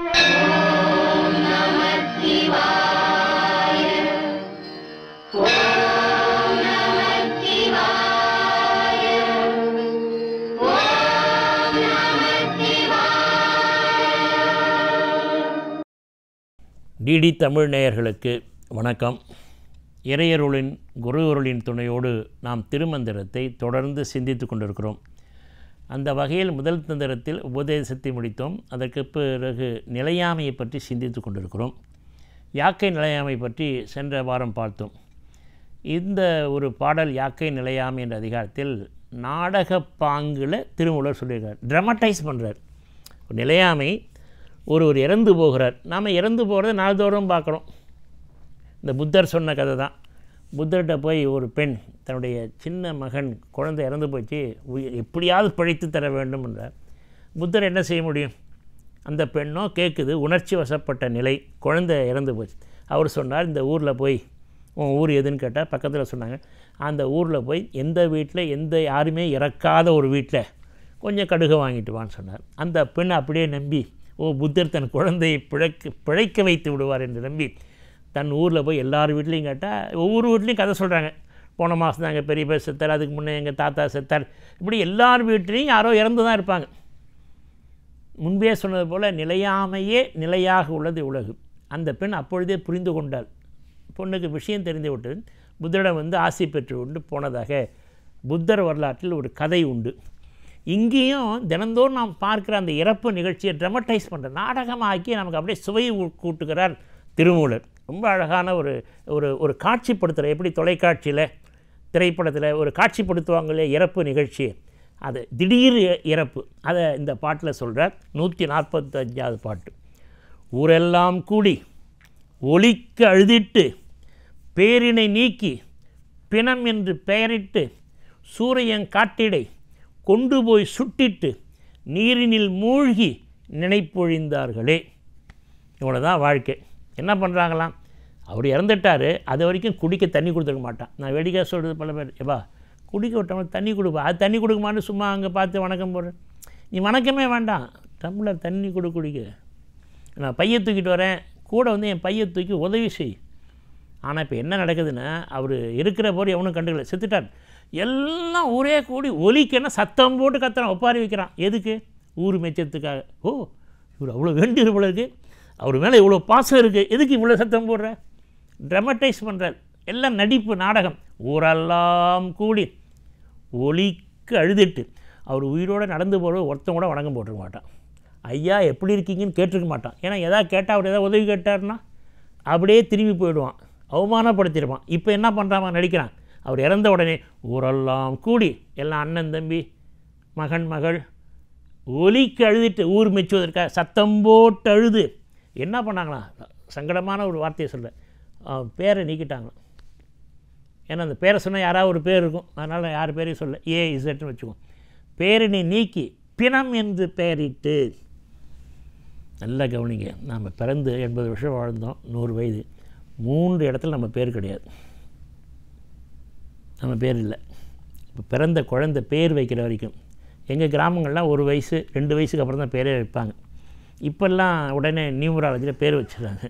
DD Tamil நேயர்களுக்கு வணக்கம் இறையருளின் குருவருளின் துணையோடு நாம் திருமந்திரத்தை தொடர்ந்து சிந்தித்து கொண்டிருக்கிறோம் அந்த வகையில் முதல் தந்திரத்தில் உபதேசத்தை முடித்தோம் அதற்கு பிறகு நிலையாமையை பற்றி சிந்தித்து கொண்டிருக்கிறோம் யாக்கை நிலையாமை பற்றி சென்ற வாரம் பார்த்தோம் இந்த ஒரு பாடல் யாக்கை நிலையாமை என்ற அதிகாரத்தில் நாடக பாங்கில் திருமூலர் சொல்லியிருக்கார் ட்ரமட்டைஸ் பண்ணுறார் நிலையாமை ஒருவர் இறந்து போகிறார் நாம் இறந்து போகிறத நாள்தோறும் பார்க்குறோம் இந்த புத்தர் சொன்ன கதை தான் புத்தர்கிட்ட போய் ஒரு பெண் தன்னுடைய சின்ன மகன் குழந்தை இறந்து போச்சு எப்படியாவது பழித்து தர வேண்டும் என்றார் புத்தர் என்ன செய்ய முடியும் அந்த பெண்ணோ கேட்குது உணர்ச்சி வசப்பட்ட நிலை குழந்தை இறந்து போச்சு அவர் சொன்னார் இந்த ஊரில் போய் உன் ஊர் எதுன்னு கேட்டால் பக்கத்தில் சொன்னாங்க அந்த ஊரில் போய் எந்த வீட்டில் எந்த யாருமே இறக்காத ஒரு வீட்டில் கொஞ்சம் கடுகு வாங்கிட்டு வான்னு சொன்னார் அந்த பெண் அப்படியே நம்பி ஓ புத்தர் தன் குழந்தையை பிழைக்க பிழைக்க வைத்து விடுவார் என்று நம்பி தன் ஊரில் போய் எல்லார் வீட்லேயும் கேட்டால் ஒவ்வொரு வீட்லேயும் கதை சொல்கிறாங்க போன மாதம் தான் எங்கள் பேர் செத்தார் அதுக்கு முன்னே எங்கள் தாத்தா செத்தார் இப்படி எல்லார் வீட்லேயும் யாரோ இறந்து தான் இருப்பாங்க முன்பே சொன்னது போல் நிலையாமையே நிலையாக உள்ளது உலகு அந்த பெண் அப்பொழுதே புரிந்து கொண்டாள் பொண்ணுக்கு விஷயம் தெரிந்து விட்டது புத்தரிடம் வந்து ஆசை பெற்று கொண்டு போனதாக புத்தர் வரலாற்றில் ஒரு கதை உண்டு இங்கேயும் தினந்தோறும் நாம் பார்க்குற அந்த இறப்பு நிகழ்ச்சியை ட்ரமட்டைஸ் பண்ணுற நாடகமாக்கி நமக்கு அப்படியே சுவையை கூட்டுகிறார் திருமூலர் ரொம்ப அழகான ஒரு ஒரு ஒரு காட்சிப்படுத்துகிற எப்படி தொலைக்காட்சியில் திரைப்படத்தில் ஒரு காட்சிப்படுத்துவாங்களே இறப்பு நிகழ்ச்சி அது திடீர் இறப்பு அதை இந்த பாட்டில் சொல்கிற நூற்றி நாற்பத்தஞ்சாவது பாட்டு ஊரெல்லாம் கூடி ஒலிக்க அழுதிட்டு பேரினை நீக்கி பிணம் என்று பெயரிட்டு சூரியன் காட்டிடை கொண்டு போய் சுட்டிட்டு நீரினில் மூழ்கி நினைப்பொழிந்தார்களே இவ்வளோதான் வாழ்க்கை என்ன பண்ணுறாங்களாம் அவர் இறந்துட்டார் அது வரைக்கும் குடிக்க தண்ணி கொடுத்துருக்க மாட்டான் நான் வெடிக்காக சொல்கிறது பல பேர் ஏவா குடிக்க விட்டவங்க தண்ணி கொடுப்பா அது தண்ணி கொடுக்குமான்னு சும்மா அங்கே பார்த்து வணக்கம் போடுறேன் நீ வணக்கமே வேண்டாம் தமிழர் தண்ணி கொடு குடிக்க நான் பையை தூக்கிட்டு வரேன் கூட வந்து என் பையை தூக்கி உதவி செய் ஆனால் இப்போ என்ன நடக்குதுன்னா அவர் இருக்கிற போது எவனும் கண்டுக்கல செத்துட்டார் எல்லாம் ஊரே கூடி ஒலிக்கன்னா சத்தம் போட்டு கத்துறான் ஒப்பாரி வைக்கிறான் எதுக்கு ஊர் மெச்சத்துக்காக ஓ இவர் அவ்வளோ இருக்குது அவர் மேலே இவ்வளோ பாசம் இருக்குது எதுக்கு இவ்வளோ சத்தம் போடுற ட்ரமட்டைஸ் பண்ணுறார் எல்லாம் நடிப்பு நாடகம் ஊரெல்லாம் கூடி ஒலிக்கு அழுதுட்டு அவர் உயிரோடு நடந்து போகிற ஒருத்தம் கூட வணங்கம் போட்டுருக்க மாட்டான் ஐயா எப்படி இருக்கீங்கன்னு கேட்டிருக்க மாட்டான் ஏன்னா எதாவது கேட்டால் அவர் எதாவது உதவி கேட்டார்னா அப்படியே திரும்பி போயிடுவான் அவமானப்படுத்திடுவான் இப்போ என்ன பண்ணுறாங்க நடிக்கிறான் அவர் இறந்த உடனே ஊரெல்லாம் கூடி எல்லாம் அண்ணன் தம்பி மகன் மகள் ஒலிக்கு அழுதுட்டு ஊர் மெச்சுவதற்காக சத்தம் போட்டு அழுது என்ன பண்ணாங்களா சங்கடமான ஒரு வார்த்தையை சொல்ல பேரை நீக்கிட்டாங்களாம் ஏன்னா அந்த பேரை சொன்னால் யாராவது ஒரு பேர் இருக்கும் அதனால் யார் பேரையும் சொல்ல ஏ இசட்னு வச்சுக்கோம் நீ நீக்கி பிணம் என்று பெயரிட்டு நல்லா கவனிங்க நாம் பிறந்து எண்பது வருஷம் வாழ்ந்தோம் நூறு வயது மூன்று இடத்துல நம்ம பேர் கிடையாது நம்ம பேர் இல்லை இப்போ பிறந்த குழந்த பேர் வைக்கிற வரைக்கும் எங்கள் கிராமங்கள்லாம் ஒரு வயசு ரெண்டு வயசுக்கு அப்புறம் தான் பேரே வைப்பாங்க இப்போல்லாம் உடனே நியூமராலஜியில் பேர் வச்சுறாங்க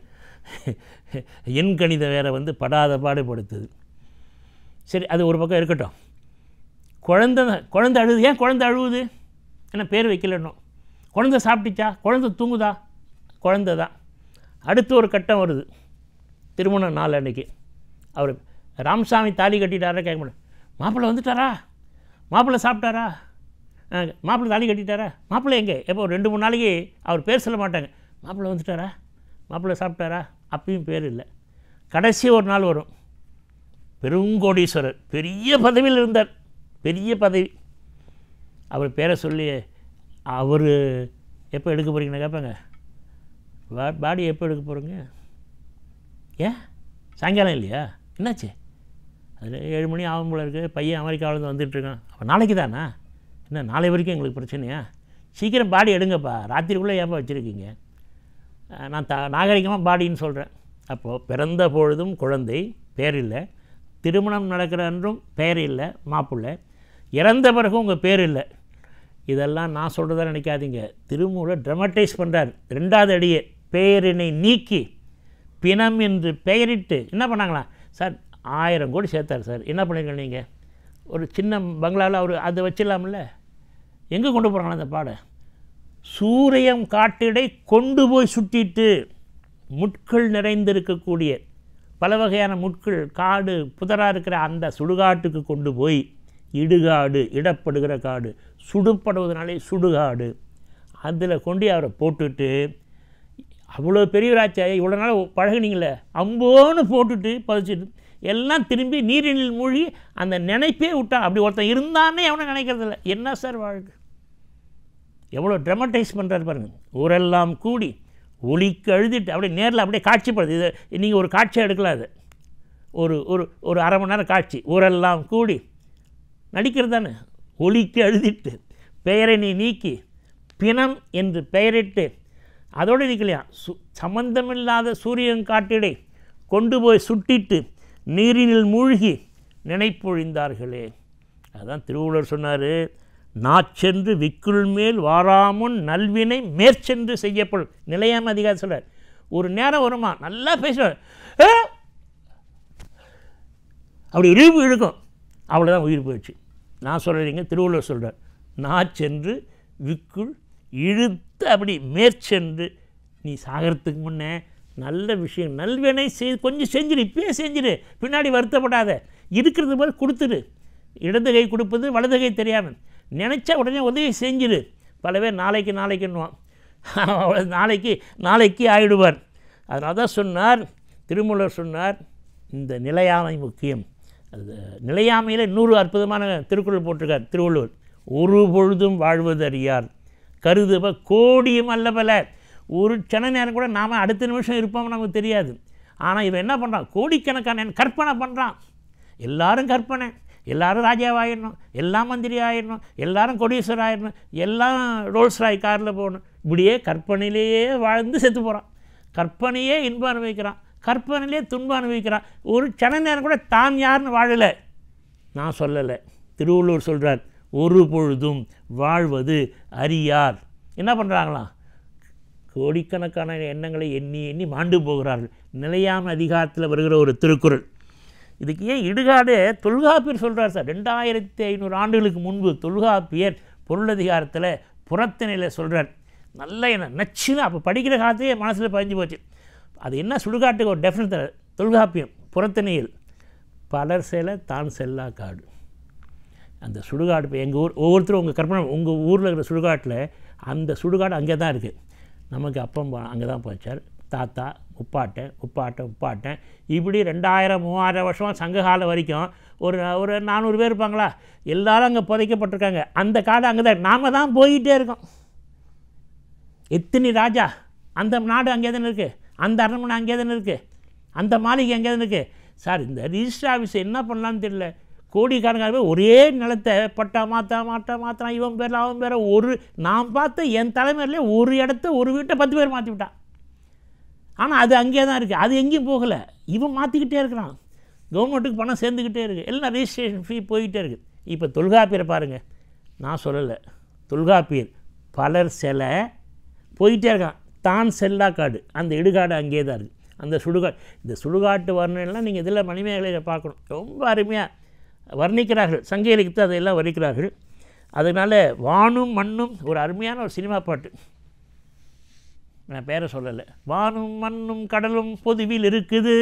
எண் கணிதம் வேற வந்து படாத பாடுபடுத்துது சரி அது ஒரு பக்கம் இருக்கட்டும் குழந்த குழந்தை அழுது ஏன் குழந்தை அழுகுது ஏன்னா பேர் வைக்கலன்னும் குழந்தை சாப்பிட்டுச்சா குழந்தை தூங்குதா குழந்த தான் அடுத்து ஒரு கட்டம் வருது திருமண நாள் அன்னைக்கு அவர் ராமசாமி தாலி கட்டிட்டாரா கேட்க மாட்டேன் மாப்பிள்ளை வந்துட்டாரா மாப்பிள்ளை சாப்பிட்டாரா மாப்பிள்ளை தாலி கட்டிட்டாரா மாப்பிள்ளை எங்கே எப்போ ஒரு ரெண்டு மூணு நாளைக்கு அவர் பேர் சொல்ல மாட்டாங்க மாப்பிள்ளை வந்துட்டாரா மாப்பிள்ளை சாப்பிட்டாரா அப்பயும் பேர் இல்லை கடைசி ஒரு நாள் வரும் பெருங்கோடீஸ்வரர் பெரிய பதவியில் இருந்தார் பெரிய பதவி அவர் பேரை சொல்லி அவர் எப்போ எடுக்க போகிறீங்கன்னு கேட்பாங்க பா பாடி எப்போ எடுக்க போகிறீங்க ஏன் சாயங்காலம் இல்லையா என்னாச்சு அதில் ஏழு மணி ஆகும் போல இருக்குது பையன் அமெரிக்காவிலேருந்து வந்துட்டுருக்கான் அப்போ நாளைக்கு தானா என்ன நாளை வரைக்கும் எங்களுக்கு பிரச்சனையா சீக்கிரம் பாடி எடுங்கப்பா ராத்திரிக்குள்ளே ஏப்பா வச்சுருக்கீங்க நான் த நாகரிகமாக பாடின்னு சொல்கிறேன் அப்போது பிறந்த பொழுதும் குழந்தை பேர் இல்லை திருமணம் நடக்கிற அன்றும் பேர் இல்லை மாப்பிள்ளை இறந்த பிறகு உங்கள் பேர் இல்லை இதெல்லாம் நான் சொல்கிறதா நினைக்காதீங்க திருமூல ட்ரமட்டைஸ் பண்ணுறார் ரெண்டாவது அடியே பெயரினை நீக்கி பிணம் என்று பெயரிட்டு என்ன பண்ணாங்களாம் சார் ஆயிரம் கோடி சேர்த்தார் சார் என்ன பண்ணிருக்கீங்க நீங்கள் ஒரு சின்ன பங்களாவில் அவர் அதை வச்சிடலாம்ல எங்கே கொண்டு போகிறாங்க அந்த பாடை சூரியம் காட்டிடை கொண்டு போய் சுட்டிட்டு முட்கள் நிறைந்திருக்கக்கூடிய பல வகையான முட்கள் காடு புதராக இருக்கிற அந்த சுடுகாட்டுக்கு கொண்டு போய் இடுகாடு இடப்படுகிற காடு சுடுப்படுவதனாலே சுடுகாடு அதில் கொண்டு அவரை போட்டுட்டு அவ்வளோ பெரியவராச்சே இவ்வளோ நாள் பழகினீங்களே அம்போன்னு போட்டுட்டு பதிச்சுட்டு எல்லாம் திரும்பி நீரினில் மூழ்கி அந்த நினைப்பே விட்டான் அப்படி ஒருத்தன் இருந்தானே அவனை நினைக்கிறதில்ல என்ன சார் வாழ்க்கை எவ்வளோ ட்ரமட்டைஸ் பண்ணுறாரு பாருங்கள் ஊரெல்லாம் கூடி ஒளிக்கு எழுதிட்டு அப்படியே நேரில் அப்படியே காட்சிப்படுது இது நீங்கள் ஒரு காட்சியாக எடுக்கலாம் அது ஒரு ஒரு ஒரு அரை மணி நேரம் காட்சி ஊரெல்லாம் கூடி நடிக்கிறது தானே ஒளிக்கு எழுதிட்டு பெயரை நீ நீக்கி பிணம் என்று பெயரிட்டு அதோடு நிற்கலையா சு சம்பந்தமில்லாத சூரியன் காட்டிடை கொண்டு போய் சுட்டிட்டு நீரினில் மூழ்கி நினைப்பொழிந்தார்களே அதுதான் திருவள்ளுவர் சொன்னார் நாச்சென்று விக்குள் மேல் வாராமுன் நல்வினை மேற்சென்று செய்யப்படும் நிலையாம அதிகாரி சொல்ற ஒரு நேரம் வருமா நல்லா பேசுவார் அப்படி இழிவு இழுக்கும் அவ்வளோதான் உயிர் போயிடுச்சு நான் சொல்கிறீங்க திருவள்ளுவர் சொல்கிறார் நான் சென்று விக்குள் இழுத்து அப்படி மேற்சென்று நீ சாகிறதுக்கு முன்னே நல்ல விஷயம் நல்வினை செய் கொஞ்சம் செஞ்சிரு இப்பயே செஞ்சிரு பின்னாடி வருத்தப்படாத இருக்கிறது போல் கொடுத்துரு இடது கை கொடுப்பது வலது கை தெரியாமல் நினச்சா உடனே உதவி செஞ்சிடு பல பேர் நாளைக்கு நாளைக்குன்னுவான் நாளைக்கு நாளைக்கு ஆயிடுவார் அதனால தான் சொன்னார் திருமூலர் சொன்னார் இந்த நிலையாமை முக்கியம் அது நிலையாமையில் இன்னொரு அற்புதமான திருக்குறள் போட்டிருக்கார் திருவள்ளுவர் ஒரு பொழுதும் வாழ்வது அறியார் கருதுவ கோடியும் அல்ல பல ஒரு சன நேரம் கூட நாம் அடுத்த நிமிஷம் இருப்போம் நமக்கு தெரியாது ஆனால் இவன் என்ன பண்ணுறான் கோடிக்கணக்கான கற்பனை பண்ணுறான் எல்லாரும் கற்பனை எல்லாரும் ராஜாவாயிடணும் எல்லாம் மந்திரி ஆயிடணும் எல்லாரும் கொடீஸ்வரர் ஆயிடணும் எல்லாம் ரோல்ஸ் ராய் காரில் போகணும் இப்படியே கற்பனையிலேயே வாழ்ந்து செத்து போகிறான் கற்பனையே இன்பம் அனுபவிக்கிறான் கற்பனையிலே துன்பம் அனுபவிக்கிறான் ஒரு சன நேரம் கூட தான் யாருன்னு வாழலை நான் சொல்லலை திருவள்ளூர் சொல்கிறார் ஒரு பொழுதும் வாழ்வது அறியார் என்ன பண்ணுறாங்களாம் கோடிக்கணக்கான எண்ணங்களை எண்ணி எண்ணி மாண்டு போகிறார்கள் நிலையான அதிகாரத்தில் வருகிற ஒரு திருக்குறள் இதுக்கு ஏன் இடுகாடு தொல்காப்பியர் சொல்கிறார் சார் ரெண்டாயிரத்தி ஐநூறு ஆண்டுகளுக்கு முன்பு தொல்காப்பியர் பொருளதிகாரத்தில் புறத்தினையில் சொல்கிறார் நல்ல என்ன நச்சுன்னு அப்போ படிக்கிற காலத்தையே மனசில் பதிஞ்சு போச்சு அது என்ன சுடுகாட்டுக்கு ஒரு டெஃபினட் தர தொல்காப்பியம் புறத்திணையில் பலர் செல தான் செல்லா காடு அந்த சுடுகாடு இப்போ எங்கள் ஊர் ஒவ்வொருத்தரும் உங்கள் கற்பனை உங்கள் ஊரில் இருக்கிற சுடுகாட்டில் அந்த சுடுகாடு அங்கே தான் இருக்குது நமக்கு அப்பம் அங்கே தான் போச்சார் தாத்தா உப்பாட்டேன் உப்பாட்டேன் உப்பாட்டேன் இப்படி ரெண்டாயிரம் மூவாயிரம் வருஷம் சங்ககாலம் வரைக்கும் ஒரு ஒரு நானூறு பேர் இருப்பாங்களா எல்லோரும் அங்கே புதைக்கப்பட்டிருக்காங்க அந்த காடு அங்கே தான் நாம் தான் போயிட்டே இருக்கோம் எத்தனி ராஜா அந்த நாடு அங்கே தானே இருக்குது அந்த அரண்மனை அங்கே தானே இருக்குது அந்த மாளிகை அங்கே தானே இருக்குது சார் இந்த ரிஜிஸ்டர் ஆஃபீஸ் என்ன பண்ணலான்னு தெரியல கோடிக்கணக்காகவே ஒரே நிலத்தை பட்டா மாத்தா மாட்டா மாத்தான் இவன் பேரில் அவன் பேரை ஒரு நான் பார்த்த என் தலைமையிலே ஒரு இடத்த ஒரு வீட்டை பத்து பேர் மாற்றி விட்டான் ஆனால் அது அங்கே தான் இருக்குது அது எங்கேயும் போகலை இவன் மாற்றிக்கிட்டே இருக்கிறான் கவர்மெண்ட்டுக்கு பணம் சேர்ந்துக்கிட்டே இருக்குது எல்லாம் ரிஜிஸ்ட்ரேஷன் ஃபீ போய்கிட்டே இருக்குது இப்போ தொல்காப்பியரை பாருங்கள் நான் சொல்லலை தொல்காப்பியர் பலர் செல போயிட்டே இருக்கான் தான் செல்லா காடு அந்த இடுகாடு அங்கே தான் இருக்குது அந்த சுடுகாடு இந்த சுடுகாட்டு வர்ணனைலாம் நீங்கள் இதில் மணிமேகலையில் பார்க்கணும் ரொம்ப அருமையாக வர்ணிக்கிறார்கள் சங்க இலக்கியத்தை அதையெல்லாம் வர்ணிக்கிறார்கள் அதனால் வானும் மண்ணும் ஒரு அருமையான ஒரு சினிமா பாட்டு நான் பேரை சொல்லலை வானும் மண்ணும் கடலும் பொதுவில் இருக்குது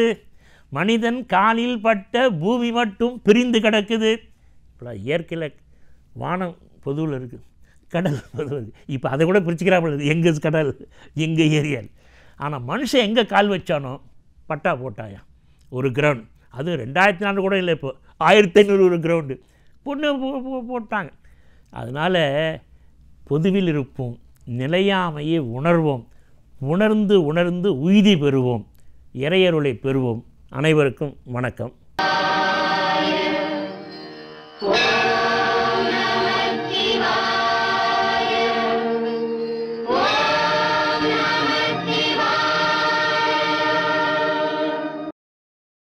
மனிதன் காலில் பட்ட பூமி மட்டும் பிரிந்து கிடக்குது இப்போ இயற்கையில் வானம் பொதுவில் இருக்குது கடல் பொதுவில் இப்போ அதை கூட பிரிச்சுக்கிறாமல் எங்கே கடல் எங்கள் ஏரியால் ஆனால் மனுஷன் எங்கே கால் வச்சானோ பட்டா போட்டாயா ஒரு கிரவுண்ட் அது ரெண்டாயிரத்தி நாலு கூட இல்லை இப்போ ஆயிரத்தி ஐநூறு ஒரு கிரவுண்டு பொண்ணு போட்டாங்க அதனால் பொதுவில் இருப்போம் நிலையாமையை உணர்வோம் உணர்ந்து உணர்ந்து உய்தி பெறுவோம் இறையருளை பெறுவோம் அனைவருக்கும் வணக்கம்